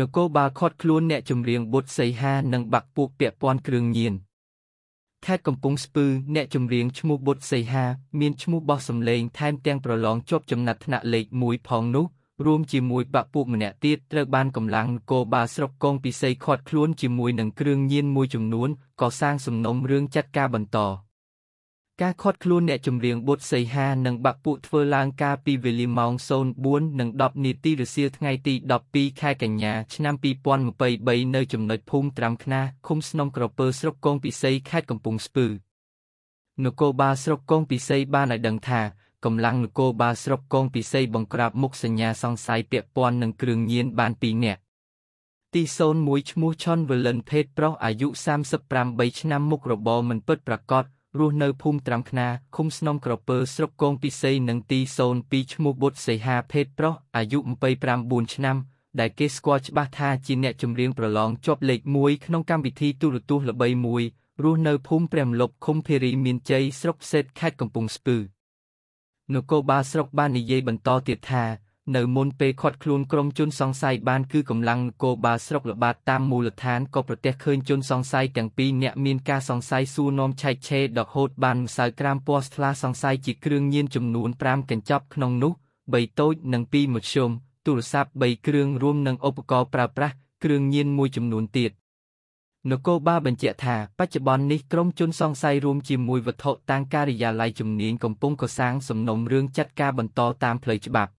នគរបាលឃាត់ខ្លួនអ្នកចម្រៀងវុតសីហា និងបាក់ពួកពាក់ព័ន្ធគ្រឿងញៀនខេត្តកំពង់ស្ពឺអ្នកចម្រៀងឈ្មោះវុតសីហា មានឈ្មោះបោះសម្លេងថែមទាំងប្រឡងជាប់ចំណាត់ថ្នាក់លេខ1ផងនោះរួមជាមួយបាក់ពួកម្នាក់ទៀតត្រូវបានកម្លាំងនគរបាលស្រុកកងពិសីឃាត់ខ្លួនជាមួយនឹងគ្រឿងញៀនមួយចំនួនក៏សាងសំណុំរឿងចាត់ការបន្តការខាត់ខ្លួនអ្នកចម្រៀងបុត្រសីហានិងបាក់ពួកធ្វើឡើងកាលពីវេលាម៉ោង04:10នាទីរសៀលថ្ងៃទី12ខែកញ្ញាឆ្នាំ2023នៅចំណុចភូមិត្រាំខ្នាឃុំស្នំក្រពើស្រុកកងពិសីខេត្តកំពង់ស្ពឺនគរបាលស្រុកកងពិសីបានឲ្យដឹងថាកម្លាំងនគរបាលស្រុកកងពិសីបង្ក្រាបមុខសញ្ញាសង្ស័យពាក់ព័ន្ធនឹងគ្រឿងញៀនបាន2នាក់ទី01ឈ្មោះឆុនវលិនភេទប្រុសអាយុ38ឆ្នាំមុខរបរមិនពិតប្រាកដរស់នៅភូមិត្រាំខ្នាឃុំស្នំក្រពើស្រុកគងពិសីនិងទី02ឈ្មោះបុត្រសេហាភេទប្រុសអាយុ29ឆ្នាំដែលគេស្គាល់ច្បាស់ថាជាអ្នកចម្រៀងប្រឡងជាប់លេខ1ក្នុងកម្មវិធីទូរទស្សន៍ល្បីមួយរស់នៅភូមិព្រះមលប់ឃុំភេរីមានជ័យស្រុកសេតខេត្តកំពង់ស្ពឺនគរបាលស្រុកបាននិយាយបន្តទៀតថានៅមុនពេលខាត់ខ្លួនក្រុមជនសង្ស័យបានគឺកម្លាំងនគរបាលស្រុកល្បាតតាមមូលដ្ឋានក៏ប្រទះឃើញជនសង្ស័យទាំងពីរនាក់មានការសង្ស័យសួរនាំឆែកឆេរដល់ហូតបានម្សៅក្រាមពណ៌ស្លាសង្ស័យជាគ្រឿងញៀនចំនួន5កញ្ចប់ក្នុងនោះ3តូចនិង2មធ្យមទូរស័ព្ទ3គ្រឿងរួមនឹងឧបករណ៍ប្រើប្រាស់គ្រឿងញៀនមួយចំនួនទៀតនគរបាលបញ្ជាក់ថា បច្ចុប្បន្ននេះក្រុមជនសង្ស័យរួមជាមួយវត្ថុតាងការិយាល័យជំនាញកំពុងកសាងសំណុំរឿងចាត់ការបន្តតាមផ្លូវច្បាប់